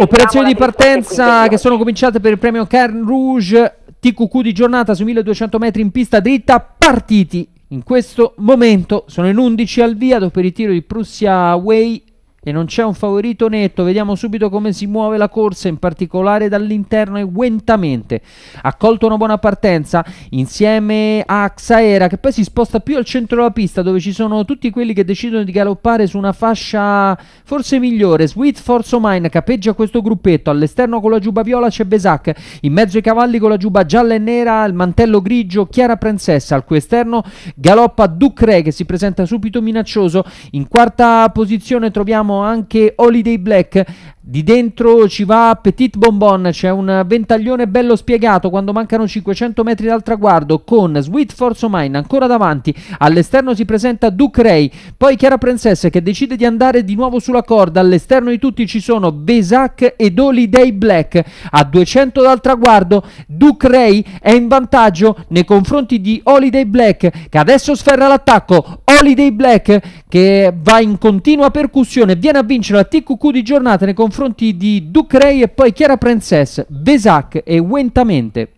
Operazioni di partenza che sono cominciate per il premio Kern Rouge, TQQ di giornata su 1200 metri in pista dritta, partiti. In questo momento sono in 11 al via dopo il ritiro di Prussia Way e non c'è un favorito netto, vediamo subito come si muove la corsa, in particolare dall'interno e guentamente. Ha colto una buona partenza insieme a Xaera che poi si sposta più al centro della pista dove ci sono tutti quelli che decidono di galoppare su una fascia forse migliore. Sweet Force Mine capeggia questo gruppetto, all'esterno con la giubba viola c'è Besac, in mezzo ai cavalli con la giubba gialla e nera, il mantello grigio, Chiara Princessa, al cui esterno galoppa Ducre che si presenta subito minaccioso. In quarta posizione troviamo abbiamo anche Holiday Black di dentro ci va Petit Bonbon, c'è un ventaglione bello spiegato quando mancano 500 metri dal traguardo con Sweet Force Mine ancora davanti, all'esterno si presenta Duke Ray, poi Chiara Princess che decide di andare di nuovo sulla corda, all'esterno di tutti ci sono Vesak ed Holiday Black, a 200 dal traguardo Duke Ray è in vantaggio nei confronti di Holiday Black che adesso sferra l'attacco, Holiday Black che va in continua percussione, viene a vincere la TQQ di giornata nei confronti confronti di Ducrey e poi Chiara Princess, Vesac e Wentamente.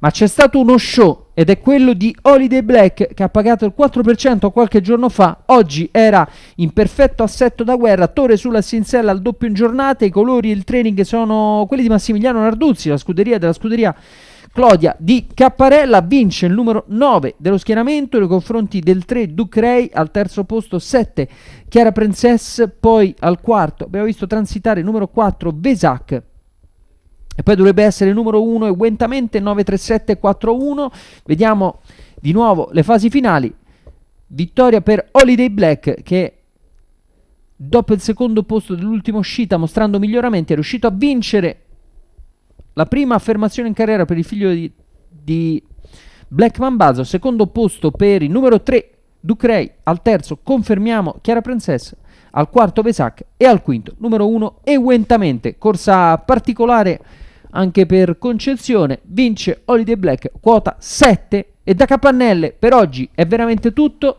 Ma c'è stato uno show ed è quello di Holiday Black che ha pagato il 4% qualche giorno fa. Oggi era in perfetto assetto da guerra, torre sulla sinsella al doppio in giornata, i colori e il training sono quelli di Massimiliano Narduzzi, la scuderia della scuderia Clodia di Capparella vince il numero 9 dello schieramento nei confronti del 3 Ducrei al terzo posto 7 Chiara Princess poi al quarto abbiamo visto transitare il numero 4 Vesac e poi dovrebbe essere il numero 1 e Guentamente 9-3-7-4-1 vediamo di nuovo le fasi finali vittoria per Holiday Black che dopo il secondo posto dell'ultima uscita mostrando miglioramenti è riuscito a vincere la prima affermazione in carriera per il figlio di, di Black Mambazo, secondo posto per il numero 3 Ducrey, al terzo confermiamo Chiara Princess, al quarto Vesac e al quinto numero 1 Ewentamente. Corsa particolare anche per Concezione, vince Holiday Black quota 7 e da capannelle per oggi è veramente tutto.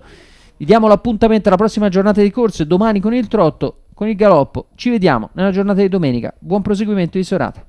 Vi diamo l'appuntamento alla prossima giornata di corse domani con il trotto, con il galoppo. Ci vediamo nella giornata di domenica. Buon proseguimento di serata.